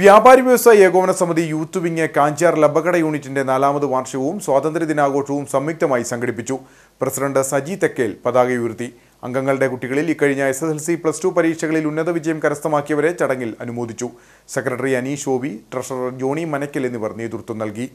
വ്യാപാരി വ്യവസായ ഏകോപന സമിതി യൂത്ത് വിങ് കാഞ്ചാർ ലബകട യൂണിറ്റിന്റെ നാലാമത് വാർഷികവും സ്വാതന്ത്ര്യ ദിനാഘോഷവും സംയുക്തമായി സംഘടിപ്പിച്ചു പ്രസിഡന്റ് സജി തെക്കേൽ പതാക ഉയർത്തി അംഗങ്ങളുടെ കുട്ടികളിൽ ഇക്കഴിഞ്ഞ S S L C plus two പരീക്ഷകളിൽ ഉന്നത വിജയം കരസ്ഥമാക്കിയവരെ ചടങ്ങിൽ അനുമോദിച്ചു secretary Aneesh OB treasurer Johny Manakkal എന്നിവർ നേതൃത്വം നൽകി